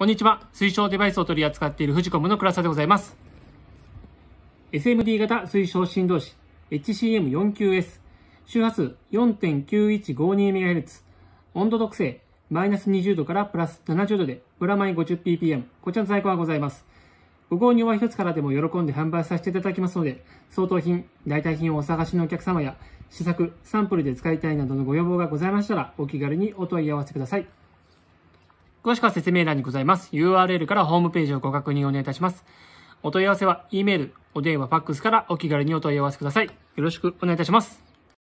こんにちは。推奨デバイスを取り扱っているフジコムの倉沢でございます。SMD 型推奨振動子 HCM49S 周波数 4.9152MHz 温度特性マイナス20度からプラス70度でプラマイ 50ppm こちらの在庫はございます。ご購入は一つからでも喜んで販売させていただきますので、相当品、代替品をお探しのお客様や、試作、サンプルで使いたいなどのご要望がございましたら、お気軽にお問い合わせください。詳しくは説明欄にございます。URL からホームページをご確認お願いいたします。お問い合わせは、E メール、お電話、ファックスからお気軽にお問い合わせください。よろしくお願いいたします。